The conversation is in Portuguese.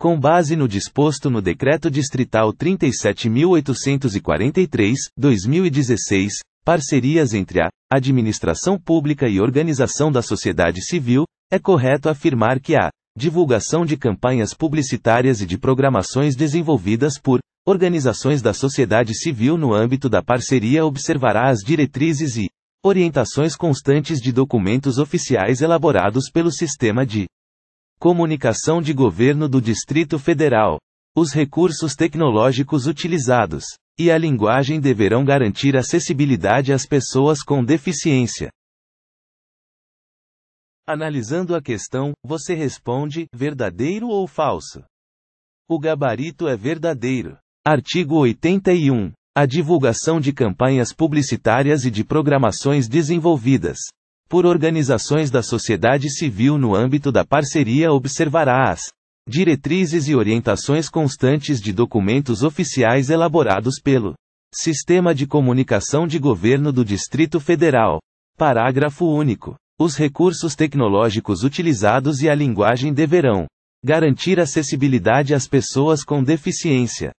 com base no disposto no Decreto Distrital 37.843, 2016, parcerias entre a administração pública e organização da sociedade civil, é correto afirmar que a divulgação de campanhas publicitárias e de programações desenvolvidas por organizações da sociedade civil no âmbito da parceria observará as diretrizes e orientações constantes de documentos oficiais elaborados pelo sistema de Comunicação de Governo do Distrito Federal. Os recursos tecnológicos utilizados e a linguagem deverão garantir acessibilidade às pessoas com deficiência. Analisando a questão, você responde: verdadeiro ou falso? O gabarito é verdadeiro. Artigo 81. A divulgação de campanhas publicitárias e de programações desenvolvidas por organizações da sociedade civil no âmbito da parceria observará as diretrizes e orientações constantes de documentos oficiais elaborados pelo Sistema de Comunicação de Governo do Distrito Federal. Parágrafo único. Os recursos tecnológicos utilizados e a linguagem deverão garantir acessibilidade às pessoas com deficiência